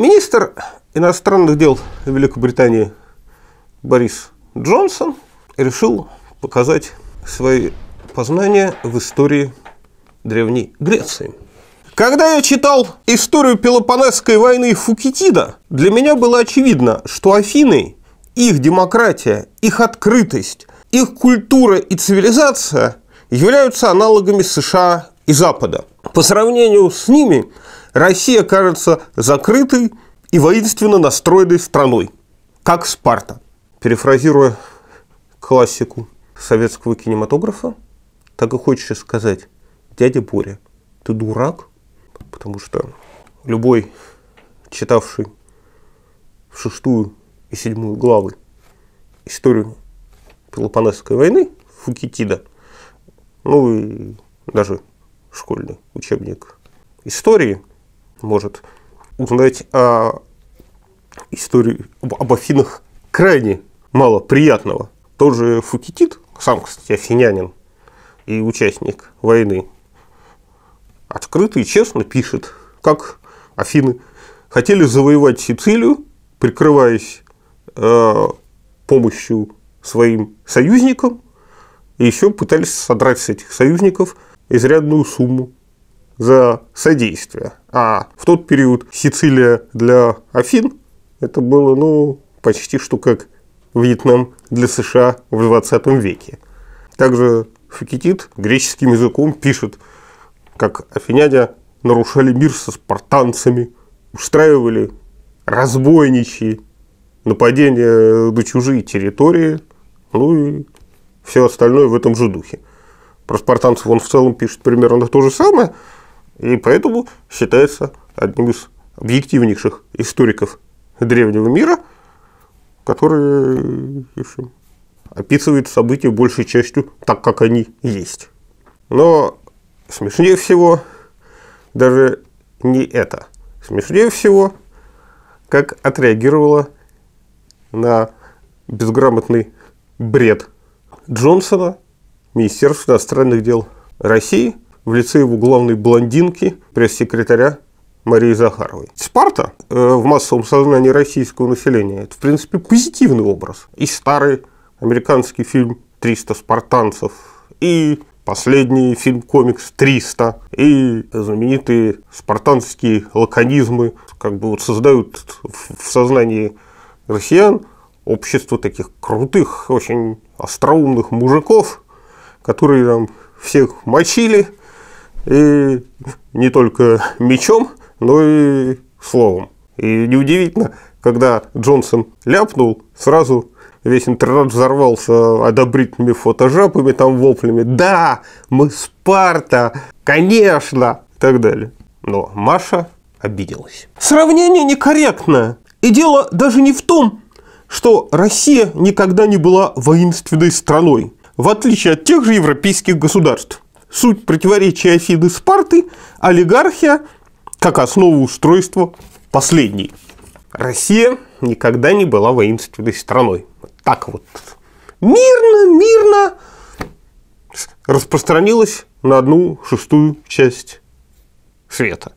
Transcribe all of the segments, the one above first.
Министр иностранных дел Великобритании Борис Джонсон решил показать свои познания в истории Древней Греции. Когда я читал историю Пелопонесской войны Фукитида, для меня было очевидно, что Афины, их демократия, их открытость, их культура и цивилизация являются аналогами США и Запада. По сравнению с ними Россия кажется закрытой и воинственно настроенной страной, как Спарта. Перефразируя классику советского кинематографа, так и хочется сказать, дядя Боря, ты дурак? Потому что любой, читавший в шестую и седьмую главы историю Пелопонесской войны Фукитида, ну и даже школьный учебник истории – может узнать о истории об, Афинах крайне мало приятного. Тот же Фукитит, сам, кстати, афинянин и участник войны, открыто и честно пишет, как Афины хотели завоевать Сицилию, прикрываясь э, помощью своим союзникам, и еще пытались содрать с этих союзников изрядную сумму за содействие. А в тот период Сицилия для Афин это было, ну, почти что как Вьетнам для США в 20 веке. Также Факетит греческим языком пишет, как Афиняне нарушали мир со спартанцами, устраивали разбойничьи нападения на чужие территории, ну и все остальное в этом же духе. Про спартанцев он в целом пишет примерно то же самое – и поэтому считается одним из объективнейших историков древнего мира, который общем, описывает события большей частью так, как они есть. Но смешнее всего даже не это. Смешнее всего, как отреагировала на безграмотный бред Джонсона Министерство иностранных дел России – в лице его главной блондинки, пресс-секретаря Марии Захаровой. Спарта э, в массовом сознании российского населения – это, в принципе, позитивный образ. И старый американский фильм «300 спартанцев», и последний фильм-комикс «300», и знаменитые спартанские лаконизмы как бы вот создают в сознании россиян общество таких крутых, очень остроумных мужиков, которые там всех мочили – и не только мечом, но и словом. И неудивительно, когда Джонсон ляпнул, сразу весь интернет взорвался одобрительными фотожапами, там воплями «Да! Мы Спарта! Конечно!» и так далее. Но Маша обиделась. Сравнение некорректное. И дело даже не в том, что Россия никогда не была воинственной страной, в отличие от тех же европейских государств суть противоречия Афиды Спарты – олигархия как основа устройства последней. Россия никогда не была воинственной страной. Вот так вот мирно, мирно распространилась на одну шестую часть света.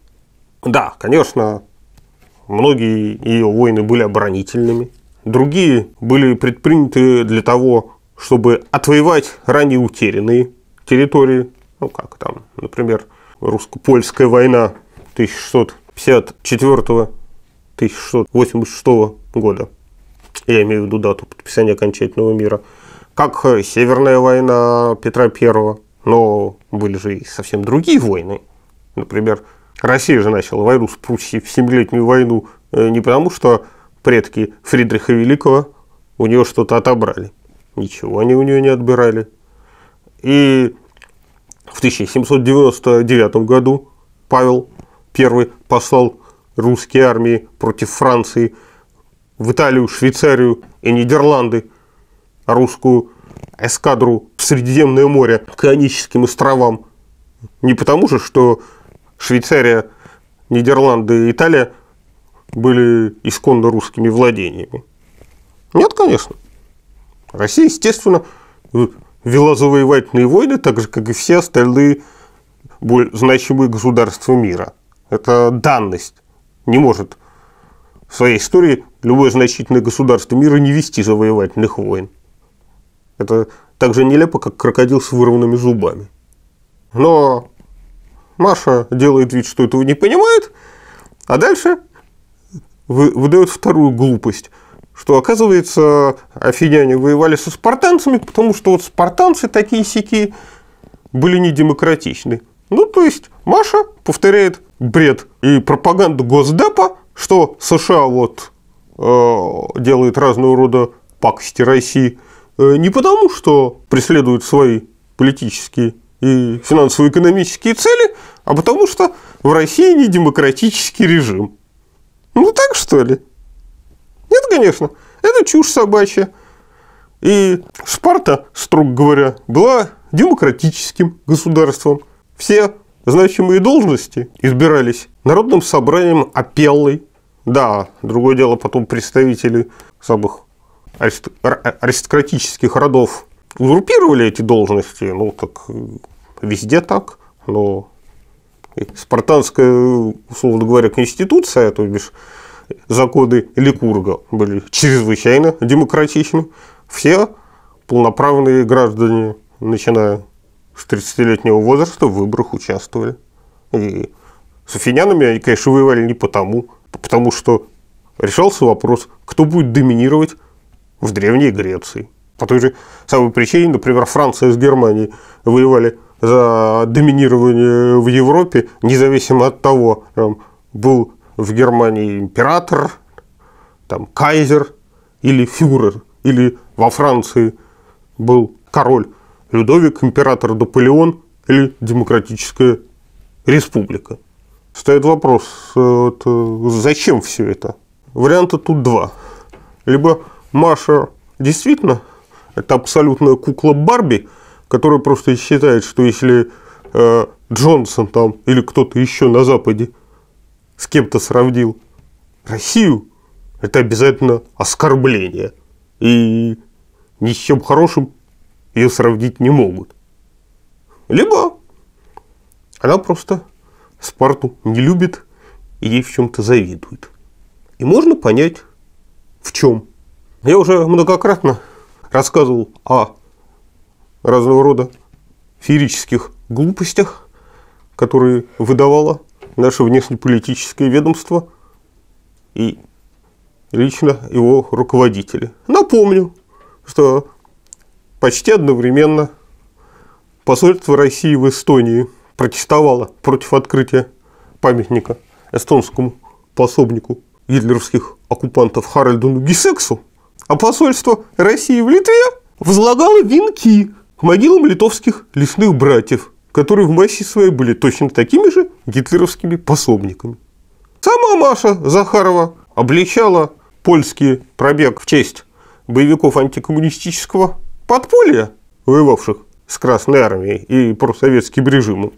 Да, конечно, многие ее войны были оборонительными, другие были предприняты для того, чтобы отвоевать ранее утерянные территории, ну как там, например, русско-польская война 1654-1686 года. Я имею в виду дату подписания окончательного мира. Как э, Северная война Петра I, но были же и совсем другие войны. Например, Россия же начала войну с Пруссией, в Семилетнюю войну, э, не потому что предки Фридриха Великого у нее что-то отобрали. Ничего они у нее не отбирали. И в 1799 году Павел I послал русские армии против Франции в Италию, Швейцарию и Нидерланды, а русскую эскадру в Средиземное море к Ионическим островам. Не потому же, что Швейцария, Нидерланды и Италия были исконно русскими владениями. Нет, конечно. Россия, естественно, вела завоевательные войны, так же, как и все остальные значимые государства мира. Это данность. Не может в своей истории любое значительное государство мира не вести завоевательных войн. Это так же нелепо, как крокодил с вырванными зубами. Но Маша делает вид, что этого не понимает, а дальше выдает вторую глупость – что, оказывается, афиняне воевали со спартанцами, потому что вот спартанцы такие сики были не демократичны. Ну, то есть Маша повторяет бред и пропаганду Госдепа, что США вот э, делает разного рода пакости России э, не потому, что преследуют свои политические и финансово-экономические цели, а потому что в России недемократический режим. Ну так что ли? Нет, конечно, это чушь собачья. И Спарта, строго говоря, была демократическим государством. Все значимые должности избирались народным собранием Апеллой. Да, другое дело, потом представители самых арист... аристократических родов узурпировали эти должности, ну так э, везде так, но спартанская, условно говоря, конституция, то бишь законы Ликурга были чрезвычайно демократичны. Все полноправные граждане, начиная с 30-летнего возраста, в выборах участвовали. И с афинянами они, конечно, воевали не потому, потому что решался вопрос, кто будет доминировать в Древней Греции. По той же самой причине, например, Франция с Германией воевали за доминирование в Европе, независимо от того, был в Германии император, там кайзер или фюрер, или во Франции был король Людовик, император Наполеон или демократическая республика. Стоит вопрос, это э, зачем все это? Варианта тут два. Либо Маша действительно это абсолютная кукла Барби, которая просто считает, что если э, Джонсон там или кто-то еще на Западе с кем-то сравнил Россию, это обязательно оскорбление. И ни с чем хорошим ее сравнить не могут. Либо она просто Спарту не любит и ей в чем-то завидует. И можно понять, в чем. Я уже многократно рассказывал о разного рода феерических глупостях, которые выдавала наше внешнеполитическое ведомство и лично его руководители. Напомню, что почти одновременно посольство России в Эстонии протестовало против открытия памятника эстонскому пособнику гитлеровских оккупантов Харальду Нугисексу, а посольство России в Литве возлагало венки к могилам литовских лесных братьев, которые в массе своей были точно такими же, гитлеровскими пособниками. Сама Маша Захарова обличала польский пробег в честь боевиков антикоммунистического подполья, воевавших с Красной Армией и просоветским режимом.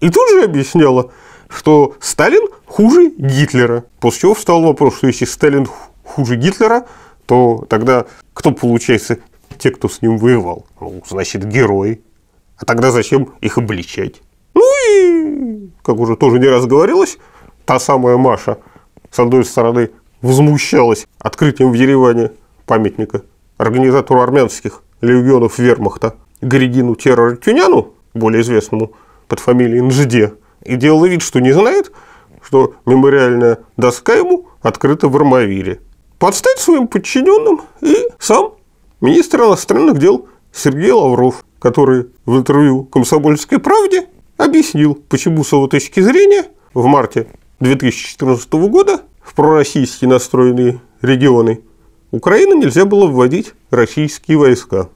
И тут же объясняла, что Сталин хуже Гитлера. После чего встал вопрос, что если Сталин хуже Гитлера, то тогда кто получается те, кто с ним воевал? Ну, значит, герои. А тогда зачем их обличать? Ну и, как уже тоже не раз говорилось, та самая Маша, с одной стороны, возмущалась открытием в Ереване памятника организатору армянских легионов вермахта Григину Террор Тюняну, более известному под фамилией НЖД, и делала вид, что не знает, что мемориальная доска ему открыта в Армавире. Подстать своим подчиненным и сам министр иностранных дел Сергей Лавров, который в интервью «Комсомольской правде» объяснил, почему с его точки зрения в марте 2014 года в пророссийски настроенные регионы Украины нельзя было вводить российские войска.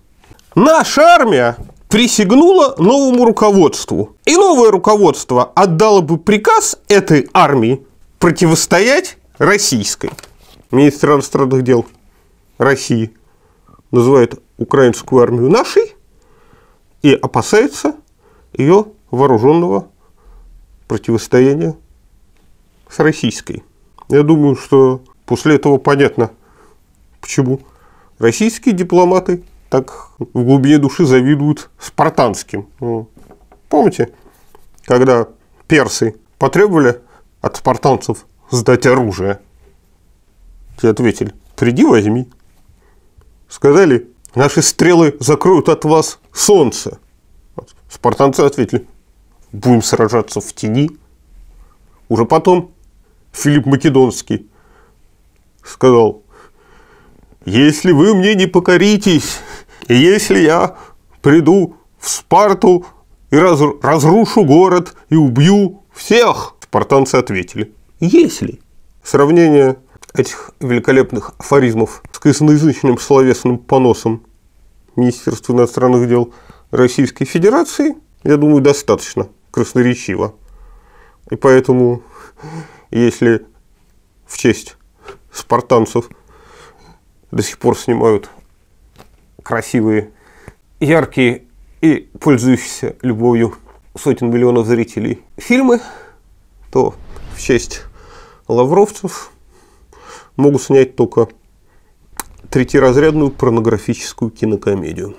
Наша армия присягнула новому руководству. И новое руководство отдало бы приказ этой армии противостоять российской. Министр иностранных дел России называет украинскую армию нашей и опасается ее вооруженного противостояния с российской. Я думаю, что после этого понятно, почему российские дипломаты так в глубине души завидуют спартанским. Ну, помните, когда персы потребовали от спартанцев сдать оружие? Те ответили, приди возьми. Сказали, наши стрелы закроют от вас солнце. Спартанцы ответили, будем сражаться в тени. Уже потом Филипп Македонский сказал, если вы мне не покоритесь, и если я приду в Спарту и разрушу город и убью всех, спартанцы ответили, если. Сравнение этих великолепных афоризмов с косноязычным словесным поносом Министерства иностранных дел Российской Федерации, я думаю, достаточно красноречиво. И поэтому, если в честь спартанцев до сих пор снимают красивые, яркие и пользующиеся любовью сотен миллионов зрителей фильмы, то в честь лавровцев могут снять только третьеразрядную порнографическую кинокомедию.